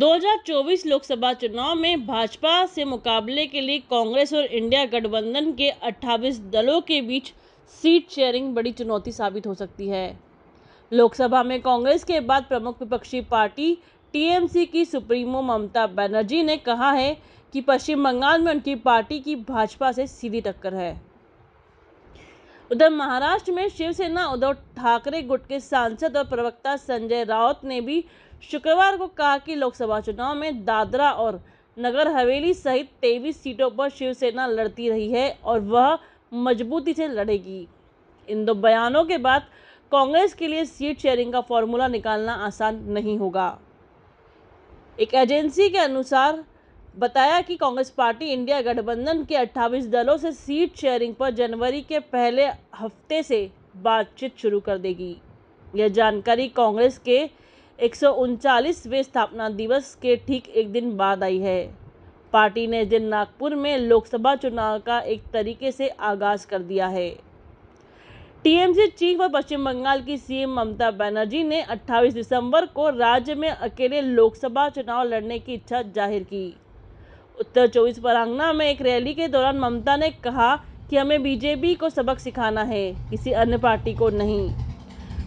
2024 लोकसभा चुनाव में भाजपा से मुकाबले के लिए कांग्रेस और इंडिया गठबंधन के 28 दलों के बीच सीट शेयरिंग बड़ी चुनौती साबित हो सकती है लोकसभा में कांग्रेस के बाद प्रमुख विपक्षी पार्टी टीएमसी की सुप्रीमो ममता बनर्जी ने कहा है कि पश्चिम बंगाल में उनकी पार्टी की भाजपा से सीधी टक्कर है उधर महाराष्ट्र में शिवसेना उद्धव ठाकरे गुट के सांसद और प्रवक्ता संजय राउत ने भी शुक्रवार को कहा कि लोकसभा चुनाव में दादरा और नगर हवेली सहित तेईस सीटों पर शिवसेना लड़ती रही है और वह मजबूती से लड़ेगी इन दो बयानों के बाद कांग्रेस के लिए सीट शेयरिंग का फॉर्मूला निकालना आसान नहीं होगा एक एजेंसी के अनुसार बताया कि कांग्रेस पार्टी इंडिया गठबंधन के 28 दलों से सीट शेयरिंग पर जनवरी के पहले हफ्ते से बातचीत शुरू कर देगी यह जानकारी कांग्रेस के एक सौ स्थापना दिवस के ठीक एक दिन बाद आई है पार्टी ने दिन नागपुर में लोकसभा चुनाव का एक तरीके से आगाज कर दिया है टीएमसी चीफ और पश्चिम बंगाल की सीएम ममता बनर्जी ने 28 दिसंबर को राज्य में अकेले लोकसभा चुनाव लड़ने की इच्छा जाहिर की उत्तर चौबीस परगना में एक रैली के दौरान ममता ने कहा कि हमें बीजेपी को सबक सिखाना है किसी अन्य पार्टी को नहीं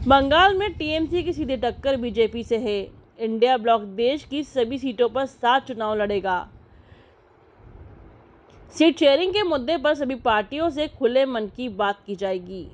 बंगाल में टीएमसी की सीधी टक्कर बीजेपी से है इंडिया ब्लॉक देश की सभी सीटों पर सात चुनाव लड़ेगा सीट शेयरिंग के मुद्दे पर सभी पार्टियों से खुले मन की बात की जाएगी